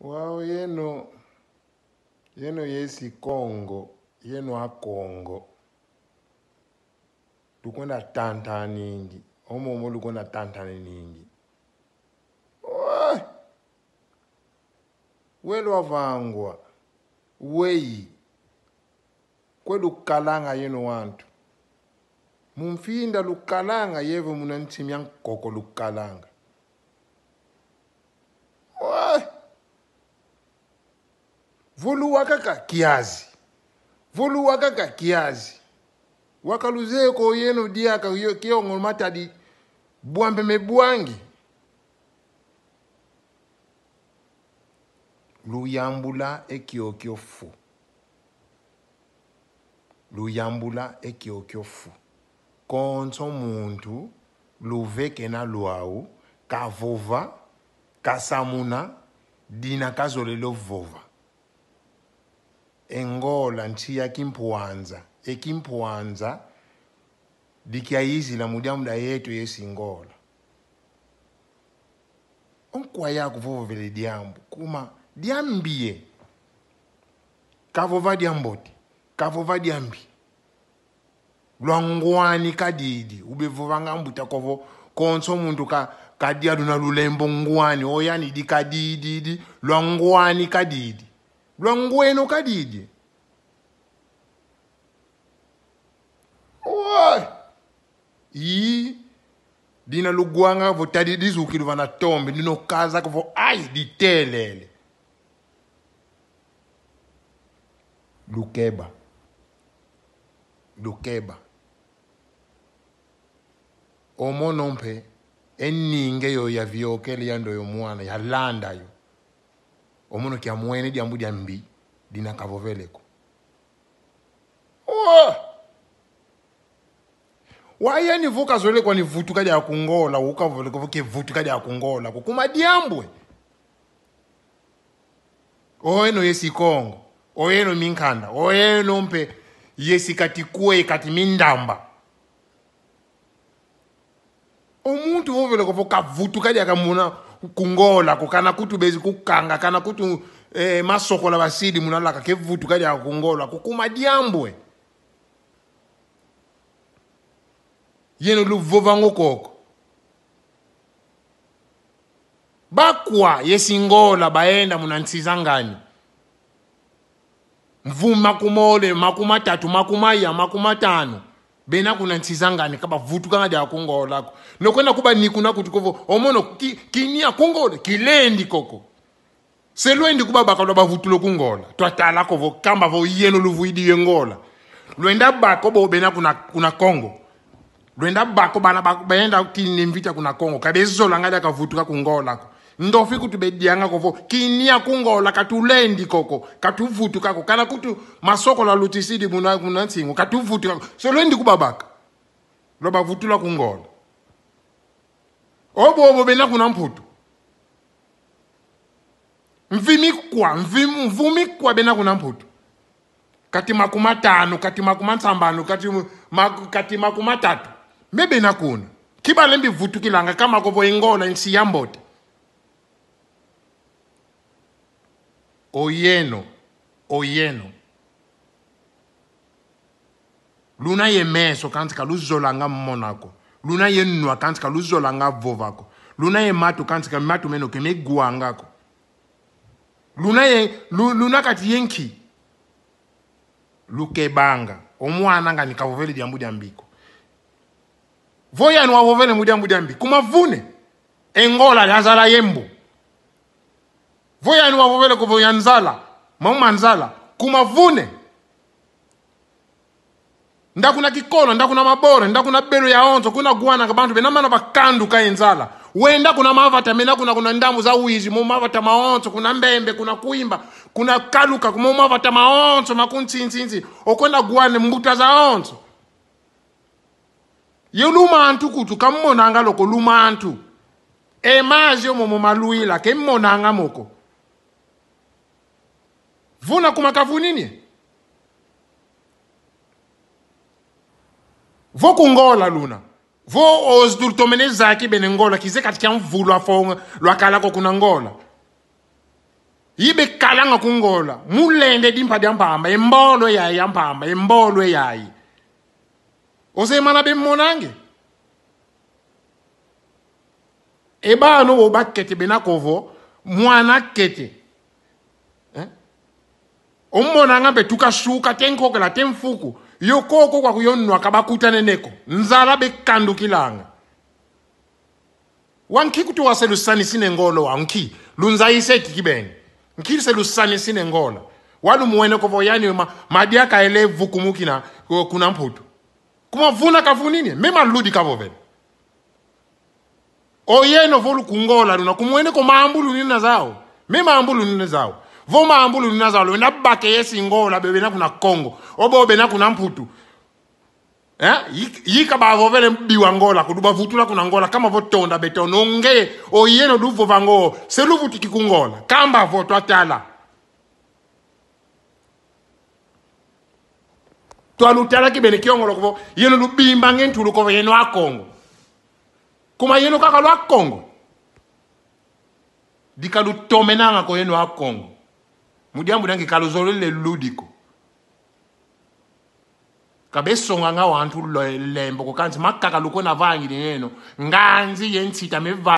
Wow, yeno yeno yesikongo yeno akongo lukona tanta ningi omomo lukona tanta ningi welwa vangwa weyi kwelukalanga yeno wantu mumfinda lukalanga yeve muna nthimya nkoko lukalanga vuluwa kaka kiazi vuluwa kaka kiazi wakaluzeko yenu diaka kiongo matadi bwambe mebwangi luyambula ekiokio fu luyambula ekiokio fu konso muntu luvekena lwawu kavova kasamuna dina kazolela vova engola nchiya kimphuwanza ekimphuwanza likyayizila mudyamuda yetu yesi ngola onkuwaya kuvovovela dyambu kuma dyambiye kavova dyamboti kavova dyambi lwanguwani kadidi ubevovanga mbuta kovo konse omuntu ka kadyalu na lulembo nguwani oyani dikadididi lwanguwani kadidi lwa kadidi kadije iyi dina lugwanga vo tadi tombe linokazaka ayi ditelele lukeba lukeba omono eninge yo yaviokele yando yo mwana yalandayo omuno kya dyambu dyambi dina kavoveleko oh! waya nivuka zolekwa nivutuka dya kungola ukavoveleko vuke vutuka dya kungola kukuma dyambwe oyeno kongo oyeno minkanda oyeno mpe yesi kati kuwe kati mindamba omuntu voveleko vokavutuka dyakamuna kungola kukana kuti bezi kukanga kana kuti eh, masokola basidi munu alaka kevutu kalya kungola kukuma dyambwe yenu luvovangu koko bakwa yesingola bayenda muna ntsizangani mvumi makumole makumatatu makumaya makumatano benakuna ntsizangani kabavhutukanga dia kungoo lako nokwena kuba nikuna kuti kovo omono ki, kinia kungola kilendi koko selwendi kuba baka lwa bavutulo kungola twatala kovo kamba vo yeno luvuidiwe ngola lwenda bako bo bena kuna, kuna kongo lwenda bako bana baenda kinimvita kuna kongo kabezolanga dia kavutuka kungoo lako ndofika kuti bedyanga kovo kiniya kungola kati ulendi koko kati uvutu kako kana kutu masoko la lalutisidi muna, muna ntsingo kati uvutu kako lendi kubabaka lo lobavutula kungola mvimi kwa mvimu mvumi kwa bena kuna mphutu kati makuma makumatano kati makuma makumantsambano kati, maku, kati makumatatu mbebenakuna khibalembivutukilanga kamakovo ingona yambote o lleno, o lleno. luna ye meso kantika luzolanga monako luna ye nwa kantika luzolanga vovako luna ye matu kantika matu menoke miguangako luna ye luna kati yenki lukebanga omwana nga nikavovele dyambu dyambiko voyani wavovele mu dyambu dyambi kumavune engola lyazala yembu vuyani wavuvele kuvuya nzala mauma nzala kumavune ndakuna kikolo ndakuna mabore ndakuna belu ya onzo kuna guwana ka banthu benamana pakandu ka inzala wenda kuna mavata amene kuna kuna ndamu za uizi mavata maonzo kuna mbembe kuna kuimba kuna kaluka momavata maonso makuntsintsintsi okwenda guwane mbuta za onzo ye luma kutu kuti kammonanga loko luma anthu emazi omwe momalwila kemmonanga moko vuna kumakavuninye vo kungola luna vo ozi tulutomene zaki bene ngola kize kati kya mvu lwafonga lwakalako kuna ngola yibe kalanga kungola mulende dimpha dya mphamba embolo yayi ya mphamba embolo yayi osemana bemmonange ebano bo bakete benakovo mwana kete ummona angambe tukasuka tenkhokela temfuku yokoko kwakuyonwaka bakutaneneko nzala bekukandukilanga wankhi kuti wase lusanisine ngolo wankhi lunzayise ekikibene nkhili se lusanisine ngola walumuweneko voyaniwe ma, madi akaele vukumukina kuna mphutu kumavuna kavunine mema ludi kavo vene oyeno volukungola luna kumuwene maambu nina zawo mema ambu lunine zawo vomahambulu lunazalo bena bake ye singola be bena kuna kongo obo oh, bena kuna mputu eh? yika bavo vele biwa ngola kudu bavutula kuna ngola kama votonda bete ononge oyeno oh, du vova ngoo seluvutiki kungola kamba vo twatala twalutala kibene kiongolo kuvo yeno lubimba ngentulu kuvo yeno akongo kuma yeno kaka lwa kongo dika lutomenanga ko yeno akongo mudiambu dange kalozolele ludiko kabesonga nga wanthu lembo kukanzi makaka lukona vangi lineno nganzi yentsita meva